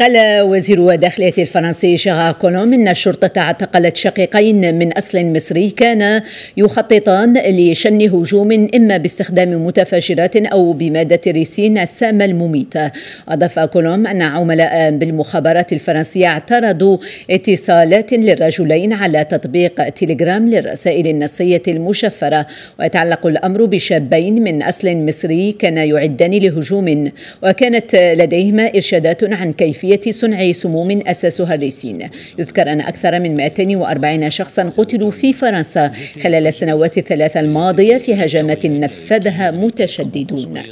قال وزير الداخلية الفرنسي شارع كولوم إن الشرطة اعتقلت شقيقين من أصل مصري كانا يخططان لشن هجوم إما باستخدام متفجرات أو بمادة الريسين السامة المميتة أضاف كولوم أن عملاء بالمخابرات الفرنسية اعترضوا اتصالات للرجلين على تطبيق تيليجرام للرسائل النصية المشفرة ويتعلق الأمر بشابين من أصل مصري كانا يعدان لهجوم وكانت لديهما إرشادات عن كيف كيفية صنع سموم أساسها الليسين يذكر أن أكثر من 240 شخصا قتلوا في فرنسا خلال السنوات الثلاثة الماضية في هجمات نفذها متشددون